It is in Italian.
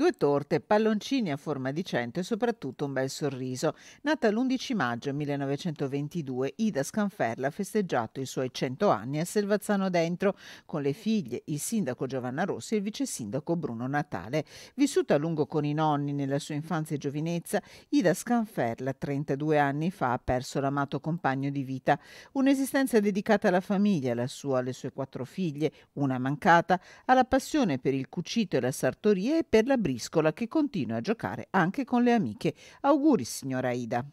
Due torte, palloncini a forma di cento e soprattutto un bel sorriso. Nata l'11 maggio 1922, Ida Scanferla ha festeggiato i suoi 100 anni a Selvazzano Dentro con le figlie, il sindaco Giovanna Rossi e il vice sindaco Bruno Natale. Vissuta a lungo con i nonni nella sua infanzia e giovinezza, Ida Scanferla, 32 anni fa, ha perso l'amato compagno di vita. Un'esistenza dedicata alla famiglia, la sua, alle sue quattro figlie, una mancata, alla passione per il cucito e la sartoria e per la briglia briscola che continua a giocare anche con le amiche. Auguri signora Ida.